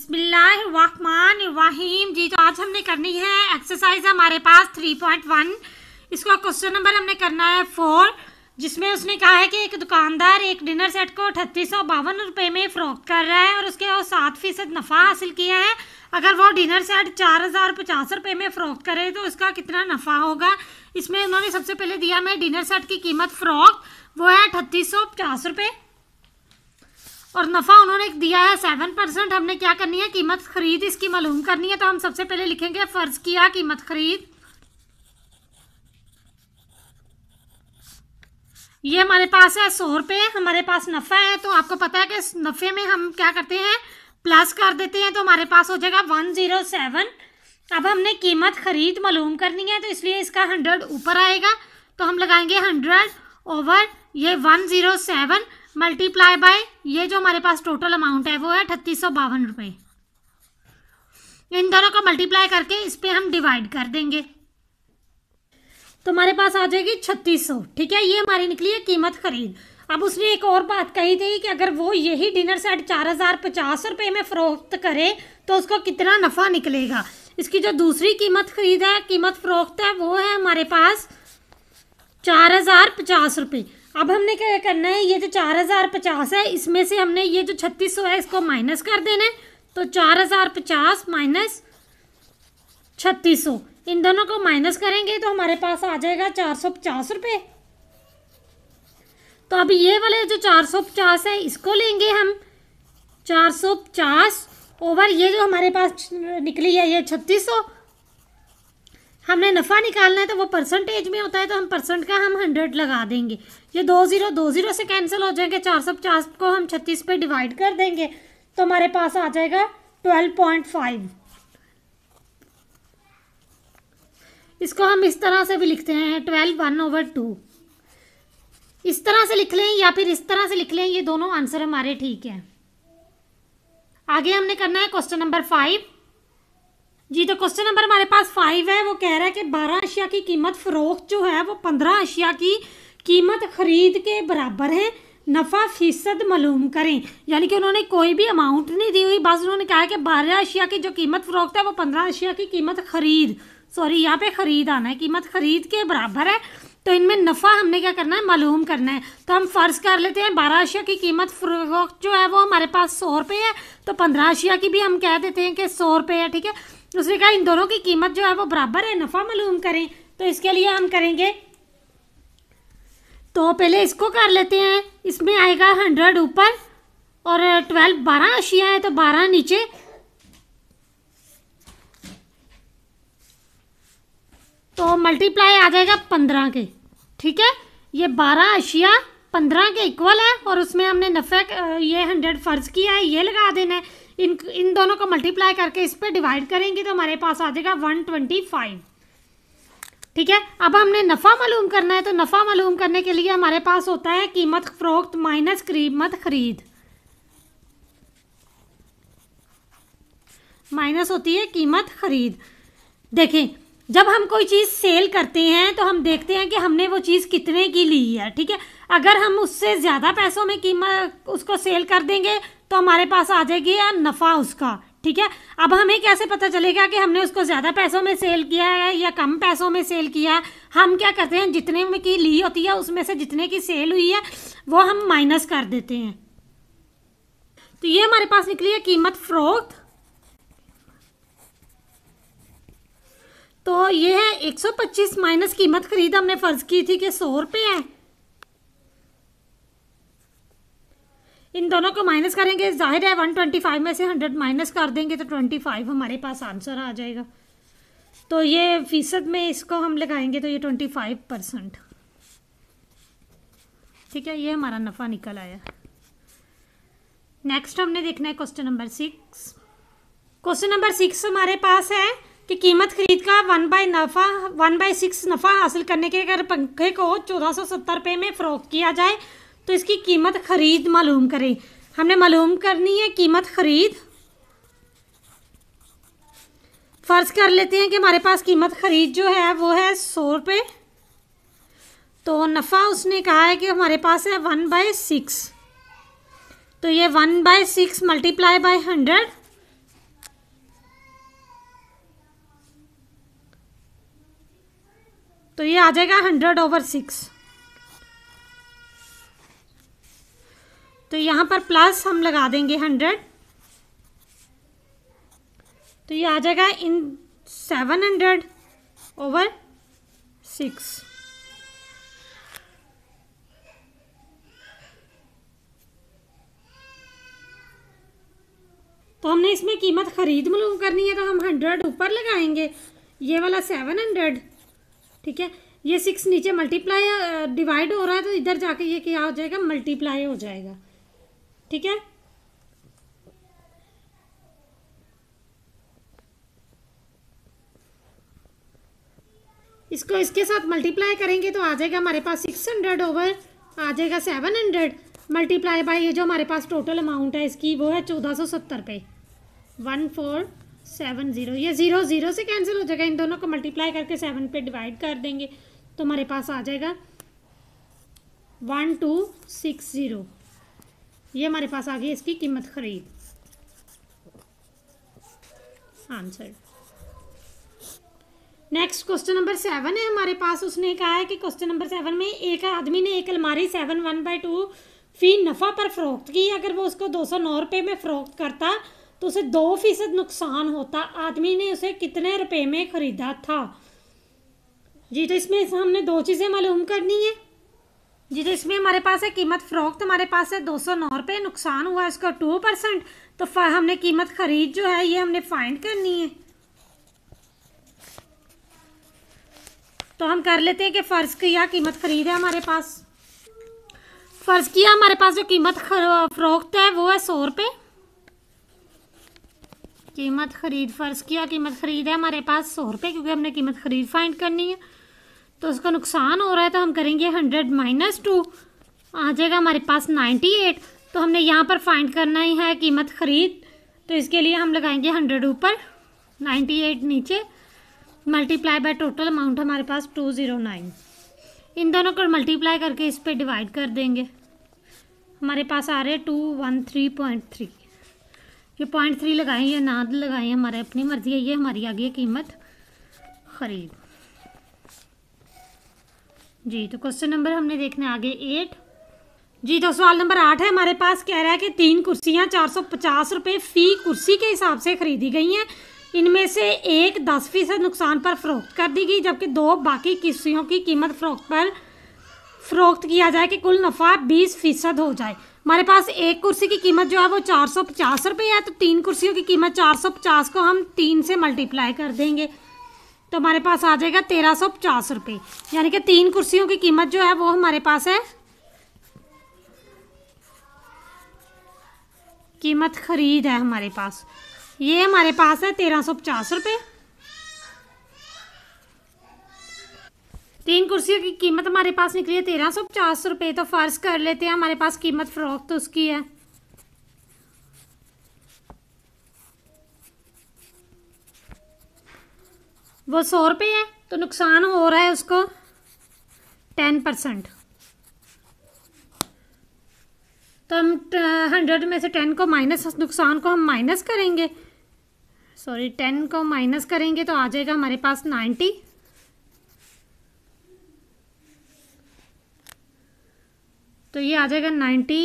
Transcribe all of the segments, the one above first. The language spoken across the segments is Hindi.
बिस्मिल्लाहिर्रहमानिर्रहीम जी तो आज हमने करनी है एक्सरसाइज हमारे पास 3.1 इसका क्वेश्चन नंबर हमने करना है फोर जिसमें उसने कहा है कि एक दुकानदार एक डिनर सेट को अठतीस सौ बावन रुपये में फ़रोख्त कर रहा है और उसके वो सात फ़ीसद नफ़ा हासिल किया है अगर वो डिनर सेट चार हज़ार पचास रुपये में फ़रोख्त करे तो उसका कितना नफ़ा होगा इसमें उन्होंने सबसे पहले दिया मैं डिनर सेट की कीमत फ़रोख्त वो है अठतीस सौ पचास रुपये और नफ़ा उन्होंने दिया है सेवन परसेंट हमने क्या करनी है कीमत खरीद इसकी मालूम करनी है तो हम सबसे पहले लिखेंगे फ़र्ज किया कीमत खरीद ये हमारे पास है सौ रुपये हमारे पास नफ़ा है तो आपको पता है कि नफ़े में हम क्या करते हैं प्लस कर देते हैं तो हमारे पास हो जाएगा वन ज़ीरो सेवन अब हमने कीमत खरीद मालूम करनी है तो इसलिए इसका हंड्रेड ऊपर आएगा तो हम लगाएंगे हंड्रेड ओवर ये one zero seven multiply by ये जो हमारे पास टोटल अमाउंट है वो है अठतीस सौ बावन रुपये इन दोनों को मल्टीप्लाई करके इस पर हम डिवाइड कर देंगे तो हमारे पास आ जाएगी छत्तीस सौ ठीक है ये हमारी निकली है कीमत खरीद अब उसने एक और बात कही थी कि अगर वो यही डिनर सेट चार हज़ार पचास रुपये में फ़रोख्त करे तो उसको कितना नफ़ा निकलेगा इसकी जो दूसरी कीमत खरीद है कीमत फ़रोख्त है वो है हमारे पास चार हज़ार पचास रुपये अब हमने क्या करना है ये जो चार हज़ार पचास है इसमें से हमने ये जो छत्तीस सौ है इसको माइनस कर देना है तो चार हज़ार पचास माइनस छत्तीस सौ इन दोनों को माइनस करेंगे तो हमारे पास आ जाएगा चार सौ पचास रुपये तो अब ये वाले जो चार सौ पचास है इसको लेंगे हम चार सौ पचास ओवर ये जो हमारे पास निकली है ये छत्तीस सौ हमने नफ़ा निकालना है तो वो परसेंटेज में होता है तो हम परसेंट का हम हंड्रेड लगा देंगे ये दो ज़ीरो दो ज़ीरो से कैंसिल हो जाएंगे चार सौ पचास को हम छत्तीस पे डिवाइड कर देंगे तो हमारे पास आ जाएगा ट्वेल्व पॉइंट फाइव इसको हम इस तरह से भी लिखते हैं ट्वेल्व वन ओवर टू इस तरह से लिख लें या फिर इस तरह से लिख लें ये दोनों आंसर हमारे ठीक हैं आगे हमने करना है क्वेश्चन नंबर फाइव जी तो क्वेश्चन नंबर हमारे पास फाइव है वो कह रहा है कि बारह अशिया की कीमत फरोख्त जो है वो पंद्रह अशिया की कीमत खरीद के बराबर है नफ़ा फीसद मालूम करें यानी कि उन्होंने कोई भी अमाउंट नहीं दी हुई बस उन्होंने कहा है कि बारह अशिया की जो कीमत फरोख्त है वो पंद्रह अशिया की कीमत खरीद सॉरी यहाँ पे ख़रीद आना है कीमत ख़रीद के बराबर है तो इनमें नफ़ा हमने क्या करना है मालूम करना है तो हम फ़र्ज कर लेते हैं बारह अशिया की कीमत फरोख्त जो है वो हमारे पास सौ रुपये है तो पंद्रह अशिया की भी हम कह देते हैं कि सौ रुपये है ठीक है उसने कहा इन दोनों की कीमत जो है वो बराबर है नफ़ा मालूम करें तो इसके लिए हम करेंगे तो पहले इसको कर लेते हैं इसमें आएगा हंड्रेड ऊपर और ट्वेल्व बारह अशिया है तो बारह नीचे तो मल्टीप्लाई आ जाएगा पंद्रह के ठीक है ये बारह अशिया पंद्रह के इक्वल है और उसमें हमने नफ़े ये हंड्रेड फ़र्ज़ किया है ये लगा देना है इन इन दोनों को मल्टीप्लाई करके इस पर डिवाइड करेंगे तो हमारे पास आ जाएगा वन ट्वेंटी फाइव ठीक है अब हमने नफ़ा मालूम करना है तो नफ़ा मालूम करने के लिए हमारे पास होता है कीमत फ़रोख्त माइनस कीमत ख़रीद माइनस होती है कीमत ख़रीद देखें जब हम कोई चीज़ सेल करते हैं तो हम देखते हैं कि हमने वो चीज़ कितने की ली है ठीक है अगर हम उससे ज़्यादा पैसों में कीमत उसको सेल कर देंगे तो हमारे पास आ जाएगी या नफ़ा उसका ठीक है अब हमें कैसे पता चलेगा कि हमने उसको ज़्यादा पैसों में सेल किया है या कम पैसों में सेल किया है हम क्या करते हैं जितने में की ली होती है उसमें से जितने की सेल हुई है वो हम माइनस कर देते हैं तो ये हमारे पास निकली है कीमत फ्रोक्त तो ये है 125 माइनस कीमत खरीद हमने फर्ज की थी कि सौ रुपये है इन दोनों को माइनस करेंगे जाहिर है 125 में से 100 माइनस कर देंगे तो 25 हमारे पास आंसर आ जाएगा तो ये फीसद में इसको हम लगाएंगे तो ये 25 परसेंट ठीक है ये हमारा नफ़ा निकल आया नेक्स्ट हमने देखना है question number six question number six हमारे पास है कि कीमत खरीद का वन बाय नफ़ा वन बाय सिक्स नफ़ा हासिल करने के अगर पंखे को चौदह सौ सत्तर रुपये में फ़रोख किया जाए तो इसकी कीमत खरीद मालूम करें हमने मालूम करनी है कीमत खरीद फ़र्ज़ कर लेते हैं कि हमारे पास कीमत खरीद जो है वो है सौ रुपये तो नफ़ा उसने कहा है कि हमारे पास है वन बाय सिक्स तो ये one by six multiply by hundred तो ये आ जाएगा हंड्रेड ओवर सिक्स तो यहाँ पर प्लस हम लगा देंगे हंड्रेड तो ये आ जाएगा इन सेवन हंड्रेड ओवर सिक्स तो हमने इसमें कीमत ख़रीद मलूम करनी है तो हम हंड्रेड ऊपर लगाएंगे ये वाला सेवन हंड्रेड ठीक है ये सिक्स नीचे मल्टीप्लाई डिवाइड हो रहा है तो इधर जाके ये क्या हो जाएगा मल्टीप्लाई हो जाएगा ठीक है इसको इसके साथ मल्टीप्लाई करेंगे तो आ जाएगा हमारे पास सिक्स हंड्रेड ओवर आ जाएगा सेवन हंड्रेड मल्टीप्लाई बाई ये जो हमारे पास टोटल अमाउंट है इसकी वो है चौदह सौ सत्तर पे वन फोर सेवन ज़ीरो ये ज़ीरो ज़ीरो से कैंसिल हो जाएगा इन दोनों को मल्टीप्लाई करके सेवन पे डिवाइड कर देंगे तो हमारे पास आ जाएगा वन टू सिक्स ज़ीरो ये हमारे पास आ गई इसकी कीमत खरीद answer next question number seven है हमारे पास उसने कहा है कि क्वेश्चन नंबर सेवन में एक आदमी ने एक अलमारी सेवन वन बाई टू फी नफ़ा पर फरोख्त की अगर वो उसको दो सौ नौ रुपये में फरोख्त करता तो उसे दो फीसद नुकसान होता आदमी ने उसे कितने रुपए में खरीदा था जी तो इसमें इस हमने दो चीज़ें मालूम करनी है जी तो इसमें हमारे पास है कीमत तो हमारे पास है दो सौ नौ रुपये नुकसान हुआ इसका टू परसेंट तो हमने कीमत ख़रीद जो है ये हमने फाइंड करनी है तो हम कर लेते हैं कि फ़र्ज़ किया कीमत ख़रीद है हमारे पास फ़र्ज़ किया हमारे पास जो कीमत फ़रोख्त तो है वो है सौ रुपये कीमत खरीद फ़र्ज़ किया कीमत खरीद है हमारे पास सौ रुपये क्योंकि हमने कीमत खरीद फाइंड करनी है तो उसका नुकसान हो रहा है तो हम करेंगे हंड्रेड माइनस टू आ जाएगा हमारे पास नाइन्टी एट तो हमने यहाँ पर फाइंड करना ही है कीमत खरीद तो इसके लिए हम लगाएंगे हंड्रेड ऊपर नाइन्टी एट नीचे मल्टीप्लाई बाय टोटल अमाउंट हमारे पास टू ज़ीरो नाइन इन दोनों को मल्टीप्लाई करके इस पर डिवाइड कर देंगे हमारे पास आ रहे two one three point three ये पॉइंट थ्री लगाए या ना लगाए हमारे अपनी मर्जी है ये हमारी आ गई है कीमत खरीद जी तो क्वेश्चन नंबर हमने देखने आगे एट जी तो सवाल नंबर आठ है हमारे पास कह रहा है कि तीन कुर्सियाँ चार सौ पचास रुपये फ़ी कुर्सी के हिसाब से खरीदी गई हैं इनमें से एक दस फीसद नुकसान पर फरोख्त कर दी गई जबकि दो बाकी कुर्सियों की कीमत फरोख्त पर फरोख्त किया जाए कि कुल नफ़ा बीस फीसद हो जाए हमारे पास एक कुर्सी की कीमत जो है वो चार सौ पचास रुपये है तो तीन कुर्सियों की कीमत चार सौ पचास को हम तीन से मल्टीप्लाई कर देंगे तो हमारे पास आ जाएगा तेरह सौ पचास रुपये यानी कि तीन कुर्सियों की कीमत जो है वो हमारे पास है कीमत खरीद है हमारे पास ये हमारे पास है तेरह सौ पचास रुपये तीन कुर्सियों की कीमत हमारे पास निकली है तेरह सौ पचास रुपये तो फ़र्ज़ कर लेते हैं हमारे पास कीमत फ्रॉक तो उसकी है वो सौ रुपये है तो नुकसान हो रहा है उसको टेन परसेंट तो हम हंड्रेड में से टेन को माइनस नुकसान को हम माइनस करेंगे सॉरी टेन को माइनस करेंगे तो आ जाएगा हमारे पास नाइन्टी तो ये आ जाएगा ninety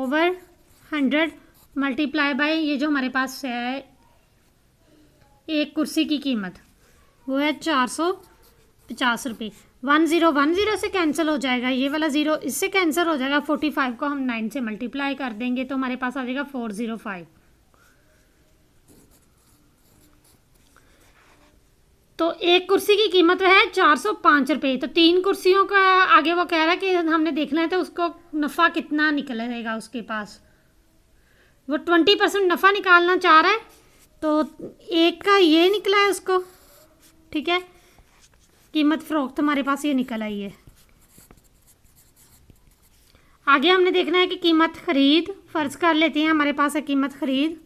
over hundred multiply by ये जो हमारे पास है एक कुर्सी की कीमत वो है चार सौ पचास रुपये वन ज़ीरो वन ज़ीरो से कैंसिल हो जाएगा ये वाला ज़ीरो इससे कैंसिल हो जाएगा फोर्टी फाइव को हम नाइन से मल्टीप्लाई कर देंगे तो हमारे पास आ जाएगा फोर ज़ीरो फाइव तो एक कुर्सी की कीमत है चार सौ पाँच रुपये तो तीन कुर्सियों का आगे वो कह रहा है कि हमने देखना है तो उसको नफ़ा कितना निकलेगा उसके पास वो ट्वेंटी परसेंट नफ़ा निकालना चाह रहा है तो एक का ये निकला है उसको ठीक है कीमत तो हमारे पास ये निकल आई है आगे हमने देखना है कि कीमत ख़रीद फ़र्ज़ कर लेते हैं हमारे पास है कीमत ख़रीद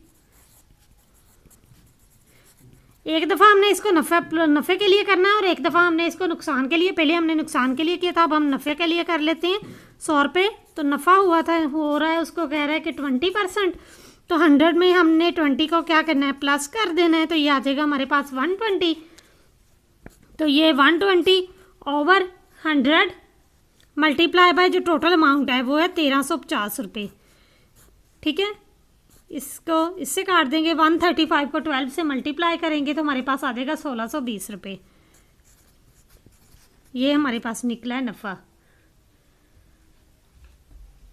एक दफ़ा हमने इसको नफ़े नफ़े के लिए करना है और एक दफ़ा हमने इसको नुकसान के लिए पहले हमने नुकसान के लिए किया था अब हम नफ़े के लिए कर लेते हैं सौ रुपये तो नफ़ा हुआ था हो रहा है उसको कह रहा है कि ट्वेंटी परसेंट तो हंड्रेड में हमने ट्वेंटी को क्या करना है प्लस कर देना है तो ये आ जाएगा हमारे पास वन ट्वेंटी तो ये one twenty over hundred multiply by जो टोटल अमाउंट है वो है तेरह सौ पचास रुपये ठीक है इसको इससे काट देंगे वन थर्टी फाइव को ट्वेल्व से मल्टीप्लाई करेंगे तो हमारे पास आ जाएगा सोलह सौ बीस रुपये ये हमारे पास निकला है नफ़ा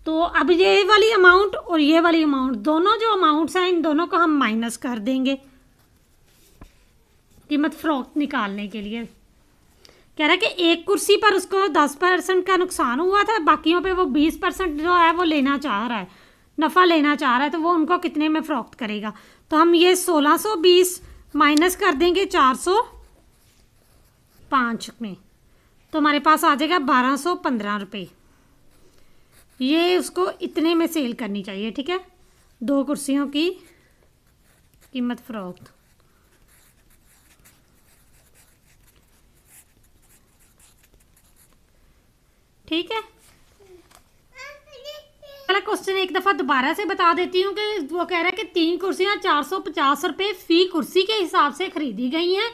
तो अब ये वाली अमाउंट और ये वाली अमाउंट दोनों जो अमाउंट्स हैं इन दोनों को हम माइनस कर देंगे कीमत फ़रोख्त निकालने के लिए कह रहा है कि एक कुर्सी पर उसको दस परसेंट का नुकसान हुआ था बाकियों पे वो बीस परसेंट जो है वो लेना चाह रहा है नफ़ा लेना चाह रहा है तो वो उनको कितने में फ़रोख्त करेगा तो हम ये 1620 माइनस कर देंगे 405 में तो हमारे पास आ जाएगा बारह सौ पंद्रह रुपये ये उसको इतने में सेल करनी चाहिए ठीक है दो कुर्सियों की कीमत फ़रोख्त ठीक है पहला क्वेश्चन एक दफ़ा दोबारा से बता देती हूँ कि वो कह रहा है कि तीन कुर्सियाँ चार सौ पचास रुपये फ़ी कुर्सी के हिसाब से खरीदी गई हैं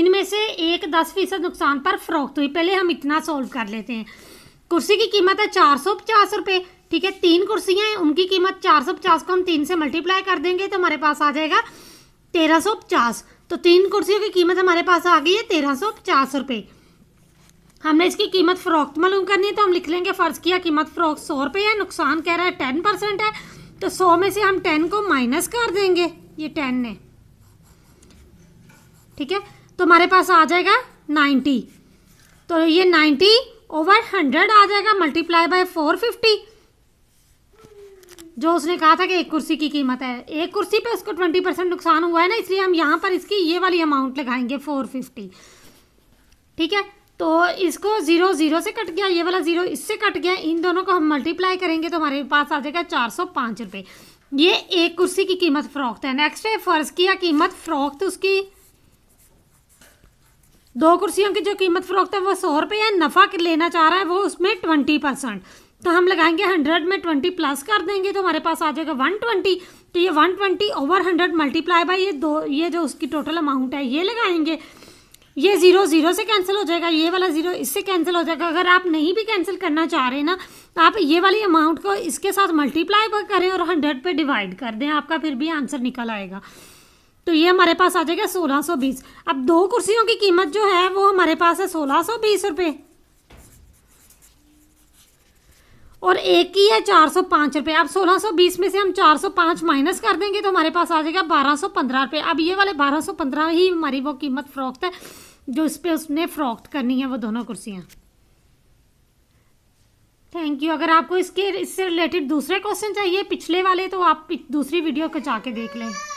इनमें से एक दस फीसद नुकसान पर फरोख्त तो हुई पहले हम इतना सॉल्व कर लेते हैं कुर्सी की कीमत है चार सौ पचास रुपये ठीक है तीन कुर्सियाँ हैं उनकी कीमत चार सौ पचास को हम तीन से मल्टीप्लाई कर देंगे तो हमारे पास आ जाएगा तेरह सौ पचास तो तीन कुर्सियों की कीमत हमारे पास आ गई है तेरह सौ पचास रुपये हमने इसकी कीमत फ़रोख्त तो मालूम करनी है तो हम लिख लेंगे फ़र्ज़ किया कीमत फ़रोख्त सौ रुपये है नुकसान कह रहा है टेन परसेंट है तो सौ में से हम टेन को माइनस कर देंगे ये टेन ने ठीक है तो हमारे पास आ जाएगा नाइन्टी तो ये नाइन्टी ओवर हंड्रेड आ जाएगा मल्टीप्लाई बाय फोर फिफ्टी जो उसने कहा था कि एक कुर्सी की कीमत है एक कुर्सी पे उसको ट्वेंटी परसेंट नुकसान हुआ है ना इसलिए हम यहाँ पर इसकी ये वाली अमाउंट लगाएंगे फोर फिफ्टी ठीक है तो इसको ज़ीरो ज़ीरो से कट गया ये वाला ज़ीरो इससे कट गया इन दोनों को हम मल्टीप्लाई करेंगे तो हमारे पास आ जाएगा चार सौ पाँच रुपये ये एक कुर्सी की कीमत फ़रोख्त है नेक्स्ट है फ़र्ज़ किया कीमत फ़रोख्त उसकी दो कुर्सियों की जो कीमत फ़रोख्त है वो सौ रुपये है नफ़ा लेना चाह रहा है वो उसमें ट्वेंटी परसेंट तो हम लगाएंगे हंड्रेड में ट्वेंटी प्लस कर देंगे तो हमारे पास आ जाएगा वन ट्वेंटी तो ये one twenty over hundred multiply by ये दो ये जो उसकी टोटल अमाउंट है ये लगाएंगे ये ज़ीरो ज़ीरो से कैंसिल हो जाएगा ये वाला ज़ीरो इससे कैंसिल हो जाएगा अगर आप नहीं भी कैंसिल करना चाह रहे ना तो आप ये वाली अमाउंट को इसके साथ मल्टीप्लाई करें और हंड्रेड पे डिवाइड कर दें आपका फिर भी आंसर निकल आएगा तो ये हमारे पास आ जाएगा सोलह सौ बीस अब दो कुर्सियों की कीमत जो है वो हमारे पास है सोलह सौ बीस रुपये और एक की है चार सौ पाँच रुपये अब सोलह सौ बीस में से हम चार सौ पाँच माइनस कर देंगे तो हमारे पास आ जाएगा बारह सौ पंद्रह रुपये अब ये वाले बारह सौ पंद्रह ही हमारी वो कीमत फ़रोख्त है जो इस पर उसने फ़रोख्त करनी है वो दोनों कुर्सियाँ थैंक यू अगर आपको इसके इससे रिलेटेड दूसरे क्वेश्चन चाहिए पिछले वाले तो आप दूसरी वीडियो को जाके देख लें